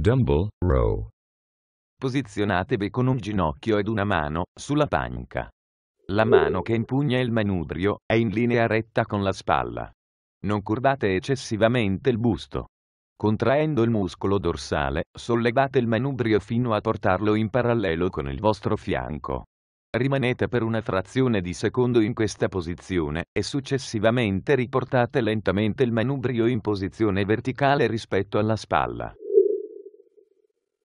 Dumble Row. Posizionatevi con un ginocchio ed una mano sulla panca. La mano che impugna il manubrio è in linea retta con la spalla. Non curvate eccessivamente il busto. Contraendo il muscolo dorsale, sollevate il manubrio fino a portarlo in parallelo con il vostro fianco. Rimanete per una frazione di secondo in questa posizione e successivamente riportate lentamente il manubrio in posizione verticale rispetto alla spalla.